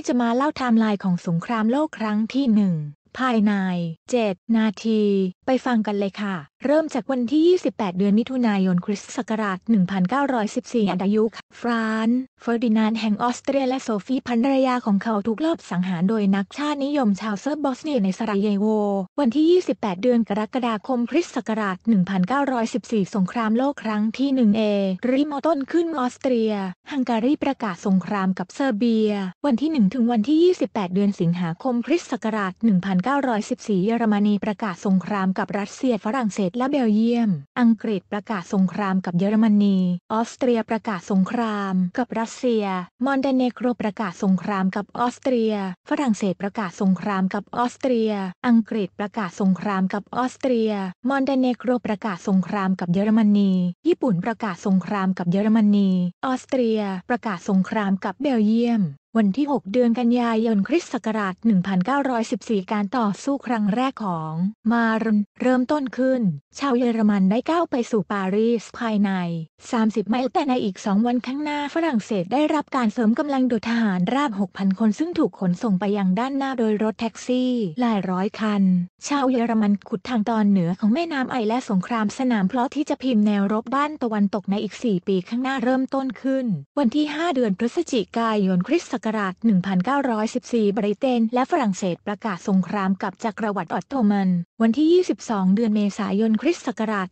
ี้จะมาเล่าไทม์ไลน์ของสงครามโลกครั้งที่หนึ่งภายใน 7 นาที ไปฟังกันเลยค่ะเริ่มจากวันที่ 28 เดือนมิถุนายน คริสต์ศักราช 1914อันอายุคฟรานเฟอร์ดินานแห่งออสเตรีย และโซฟีภรรยาของเขาถูกลอบสังหารโดยนักชาตินิยมชาวเซอร์บอสเนียในสระเยโว วันที่ 28 เดือนกรกฎาคม คริสต์ศักราช 1914 สงครามโลกครั้งที่ 1 เอ ริมอต้นขึ้นออสเตรีย ฮังการีประกาศสงครามกับเซอร์เบีย วันที่1ถึงวันที่28 เดือนสิงหาคม คริสต์ศักราช 1914เยอรมนีประกาศสงครามกับรัสเซียฝรั่งเศสสและเบลเยียม อังกฤษประกาศสงครามกับเยอรมนี ออสเตรียประกาศสงคราม กับรัสเซีย มอนเตเนโกรประกาศสงครามกับออสเตรีย ฝรั่งเศสประกาศสงครามกับออสเตรีย อังกฤษประกาศสงครามกับออสเตรีย มอนเตเนโกรประกาศสงครามกับเยอรมนี ญี่ปุ่นประกาศสงครามกับเยอรมนี ออสเตรีย ประกาศสงครามกับเบลเยียมวันที่ 6 เดือนกันยายนคริสต์ศักราช 1914 การต่อสู้ครั้งแรกของมารนเริ่มต้นขึ้น ชาวเยอรมันได้ก้าวไปสู่ปารีสภายใน 30 ไมล์แต่ในอีก 2 วันข้างหน้าฝรั่งเศสได้รับการเสริมกำลังโดยทหารราบ6,000 คนซึ่งถูกขนส่งไปยังด้านหน้าโดยรถแท็กซี่หลายร้อยคัน ชาวเยอรมันขุดทางตอนเหนือของแม่น้ำไอและสงครามสนามเพราะที่จะพิมพ์แนวรบบ้านตะวันตกในอีก 4 ปีข้างหน้าเริ่มต้นขึ้น วันที่ 5 เดือนพฤศจิกายนคริสต์ักราช1914 บริเตนและฝรั่งเศสประกาศสงครามกับจักรวรรดิออตโตมัน วันที่ 22 เดือนเมษายน คริสต์ศักราช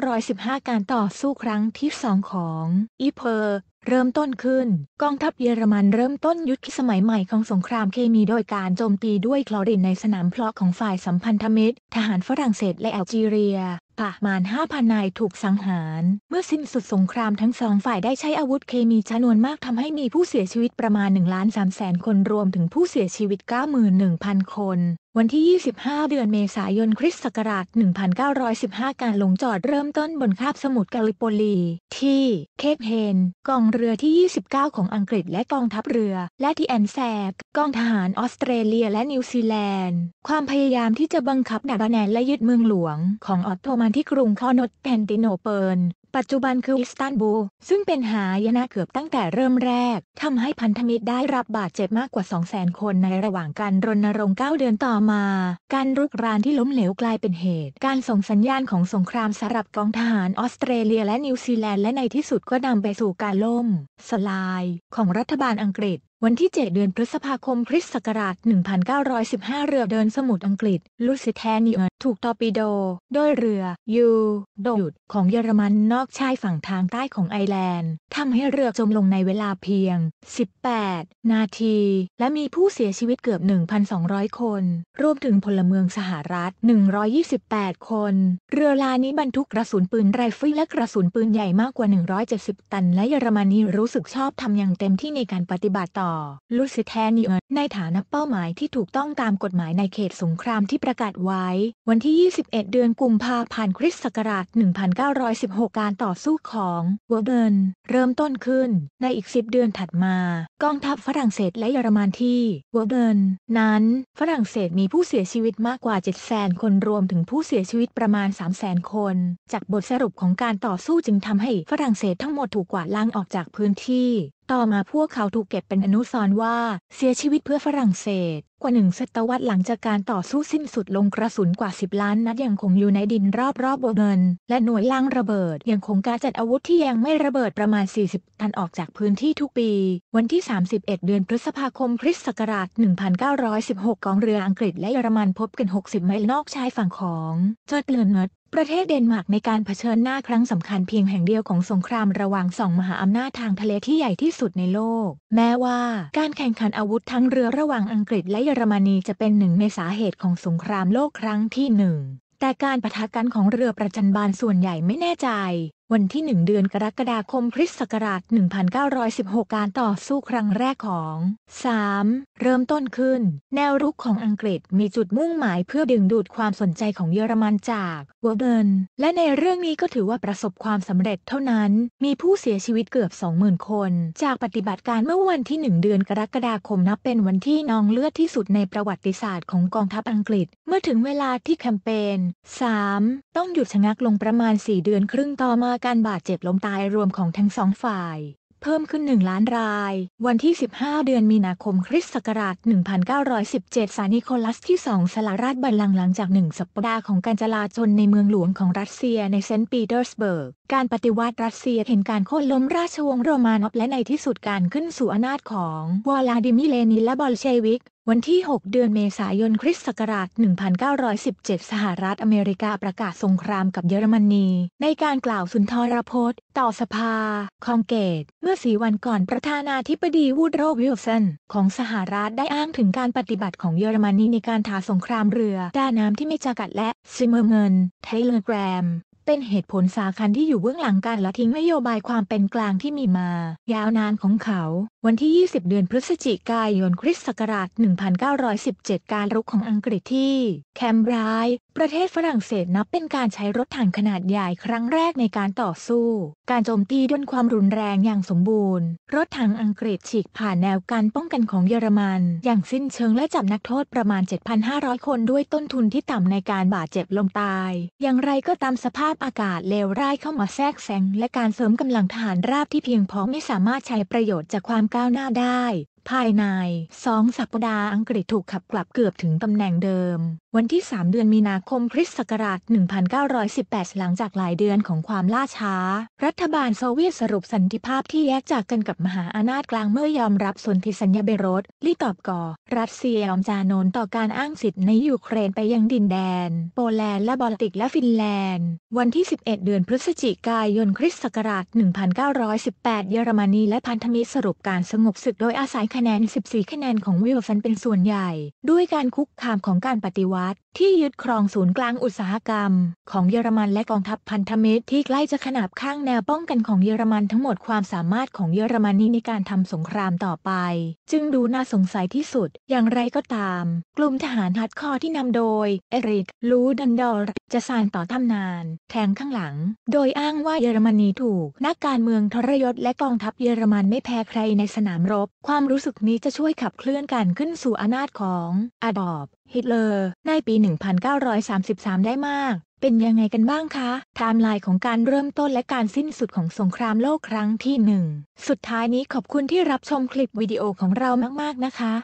1915 การต่อสู้ครั้งที่สองของอีเพอร์เริ่มต้นขึ้น กองทัพเยอรมันเริ่มต้นยุทธสมัยใหม่ของสงครามเคมีโดยการโจมตีด้วยคลอรินในสนามเพลาะของฝ่ายสัมพันธมิตร ทหารฝรั่งเศสและแอลจีเรียประมาณ5,000 นายถูกสังหาร เมื่อสิ้นสุดสงครามทั้งสองฝ่ายได้ใช้อาวุธเคมีจำนวนมากทำให้มีผู้เสียชีวิตประมาณ1ล้าน3แสนคนรวมถึงผู้เสียชีวิต 91,000 คนวันที่ 25 เดือนเมษายน คริสต์ศักราช1915 การลงจอดเริ่มต้นบนคาบสมุทรกาลิโปลี ที่เคปเฮน กองเรือที่ 29 ของอังกฤษและกองทัพเรือ และที่แอนแซก กองทหารออสเตรเลียและนิวซีแลนด์ ความพยายามที่จะบังคับนาบาแนนและยึดเมืองหลวงของออตโตมันที่กรุงคอนสแตนติโนเปิลปัจจุบันคืออิสตันบูลซึ่งเป็นหายนะเกือบตั้งแต่เริ่มแรกทำให้พันธมิตรได้รับบาดเจ็บมากกว่า 200,000 คนในระหว่างการรณรงค์9 เดือนต่อมา การรุกรานที่ล้มเหลวกลายเป็นเหตุ การส่งสัญญาณของสงครามสำหรับกองทหารออสเตรเลียและนิวซีแลนด์และในที่สุดก็นำไปสู่การล่มสลาย ของรัฐบาลอังกฤษวันที่ 7 เดือนพฤษภาคมคริสต์ศักราช 1915 เรือเดินสมุทรอังกฤษ ลูซิเทเนียถูกตอร์ปิโด โดยเรือยูโดยุดของเยอรมันนอกชายฝั่งทางใต้ของไอแลนด์ทำให้เรือจมลงในเวลาเพียง 18 นาที และมีผู้เสียชีวิตเกือบ 1,200 คน รวมถึงพลเมืองสหรัฐ 128 คน เรือลานี้บรรทุกกระสุนปืนไรเฟิลและกระสุนปืนใหญ่มากกว่า 170 ตัน และเยอรมนีรู้สึกชอบทำอย่างเต็มที่ในการปฏิบัติต่อ่อลูซิแทเนียในฐานะเป้าหมายที่ถูกต้องตามกฎหมายในเขตสงครามที่ประกาศไว้ วันที่ 21 เดือนกุมภาพันธ์คริสต์ศักราช 1916 การต่อสู้ของวอเบิร์นเริ่มต้นขึ้นในอีก 10 เดือนถัดมา กองทัพฝรั่งเศสและเยอรมันที่วอเบิร์นนั้น ฝรั่งเศสมีผู้เสียชีวิตมากกว่า7 0 0 0 0คนรวมถึงผู้เสียชีวิตประมาณ3 0 0 0 0 0คน จากบทสรุปของการต่อสู้จึงทำให้ฝรั่งเศสทั้งหมดถูกกวาดล้างออกจากพื้นที่ต่อมาพวกเขาถูกเก็บเป็นอนุสรณ์ว่า เสียชีวิตเพื่อฝรั่งเศสกว่าหนึ่งศตวรรษหลังจากการต่อสู้สิ้นสุดลงกระสุนกว่า 10 ล้านนัดยังคงอยู่ในดินรอบๆอบวเงิน และหน่วยล่างระเบิดยังคงการจัดอาวุธที่ยังไม่ระเบิดประมาณ 40 ตันออกจากพื้นที่ทุกปี วันที่ 31 เดือนพฤษภาคมคริสต์ศักราช 1916 กองเรืออังกฤษและเยอรมันพบกัน 60 ไมล์นอกชายฝั่งของจอร์ดเลนเนตประเทศเดนมาร์กในการเผชิญหน้าครั้งสำคัญเพียงแห่งเดียวของสงครามระหว่างสองมหาอำนาจทางทะเลที่ใหญ่ที่สุดในโลก แม้ว่าการแข่งขันอาวุธทั้งเรือระหว่างอังกฤษและเยรมนีจะเป็นหนึ่งในสาเหตุของสงครามโลกครั้งที่หนึ่ง แต่การปะทะกันของเรือประจันบานส่วนใหญ่ไม่แน่ใจวันที่ 1 เดือนกรกฎาคมพุทธศักราช 1916 การต่อสู้ครั้งแรกของ 3. เริ่มต้นขึ้น แนวรุกของอังกฤษมีจุดมุ่งหมายเพื่อดึงดูดความสนใจของเยอรมันจากวอร์เดนและในเรื่องนี้ก็ถือว่าประสบความสำเร็จเท่านั้น มีผู้เสียชีวิตเกือบ 20,000 คน จากปฏิบัติการเมื่อวันที่ 1 เดือนกรกฎาคมนับเป็นวันที่นองเลือดที่สุดในประวัติศาสตร์ของกองทัพอังกฤษ เมื่อถึงเวลาที่แคมเปญ 3. ต้องหยุดชะงักลงประมาณ 4 เดือนครึ่งต่อมาการบาดเจ็บล้มตายรวมของทั้งสองฝ่าย เพิ่มขึ้น 1 ล้านราย วันที่ 15 เดือนมีนาคมคริสต์ศักราช 1917สานิโคลัสที่ 2 สลาราชบัลลังก์หลังจากหนึ่งสัปดาห์ของการจลาจลในเมืองหลวงของรัสเซียในเซนต์ปีเตอร์สเบิร์ก การปฏิวัติรัสเซียเห็นการโค่นล้มราชวงศ์โรมานอฟและในที่สุดการขึ้นสู่อำนาจของ วลาดิมิเลนินและบอลเชวิกวันที่ 6 เดือนเมษายนคริสต์ศักราช1917 สหรัฐอเมริกาประกาศสงครามกับเยอรมนี ในการกล่าวสุนทรพจน์ ต่อสภา คองเกต เมื่อสีวันก่อนประธานาธิบดีวูดโรวิลสันของสหรัฐได้อ้างถึงการปฏิบัติของเยอรมนี ในการถาสงครามเรือ ด้าน้ำที่ไม่จากัดและซิมเมอร์เินไทเลอร์แกรมเป็นเหตุผลสาคัญที่อยู่เบื้องหลังการละทิ้งนโยบายความเป็นกลางที่มีมา ยาวนานของเขา วันที่ 20 เดือนพฤศจิกายนคริสต์ศักราช 1917 การรุกของอังกฤษที่ แคมบรายประเทศฝรั่งเศสนับเป็นการใช้รถถังขนาดใหญ่ครั้งแรกในการต่อสู้ การโจมตีด้วยความรุนแรงอย่างสมบูรณ์ รถถังอังกฤษฉีกผ่านแนวการป้องกันของเยอรมัน อย่างสิ้นเชิง และจับนักโทษประมาณ 7,500 คนด้วยต้นทุนที่ต่ำในการบาดเจ็บลงตาย อย่างไรก็ตามสภาพพอากาศเลวร้ายเข้ามาแทรกแซงและการเสริมกำลังทหารราบที่เพียงพอไม่สามารถใช้ประโยชน์จากความก้าวหน้าได้ ภายในสองสัปดาห์อังกฤษถูกขับกลับเกือบถึงตำแหน่งเดิมวันที่ 3 เดือนมีนาคมคริสต์ศักราช 1918 หลังจากหลายเดือนของความล่าช้า รัฐบาลโซเวียตสรุปสันติภาพที่แยกจากกันกับมหาอำนาจกลางเมื่อยอมรับสนธิสัญญาเบโรสลีตอบก่อ รัสเซียยอมจานนต่อการอ้างสิทธิ์ในยูเครนไปยังดินแดน โปแลนด์และบอลติกและฟินแลนด์ วันที่ 11 เดือนพฤศจิกายนคริสต์ศักราช 1918 เยอรมนีและพันธมิตรสรุปการสงบศึกโดยอาศัยคะแนน 14 คะแนนของวิลฟันเป็นส่วนใหญ่ ด้วยการคุกคามของการปฏิวัติวัดที่ยึดครองศูนย์กลางอุตสาหกรรม ของเยอรมันและกองทัพพันธมิตรที่ใกล้จะขนาบข้างแนวป้องกันของเยอรมันทั้งหมดความสามารถของเยอรมนีในการทำสงครามต่อไป จึงดูน่าสงสัยที่สุด อย่างไรก็ตาม กลุ่มทหารฮัดคอที่นำโดยเอริกลูดันดอร์จะสานต่อทำนาน แทงข้างหลัง โดยอ้างว่าเยอรมนีถูก นักการเมืองทรยศ และกองทัพเยอรมันไม่แพ้ใครในสนามรบ ความรู้สึกนี้จะช่วยขับเคลื่อนการขึ้นสู่อำนาจของอดอบ ฮิตเลอร์ในปี1933 ได้มาก เป็นยังไงกันบ้างคะ ไทม์ไลน์ของการเริ่มต้นและการสิ้นสุดของสงครามโลกครั้งที่ 1 สุดท้ายนี้ขอบคุณที่รับชมคลิปวิดีโอของเรามากๆนะคะ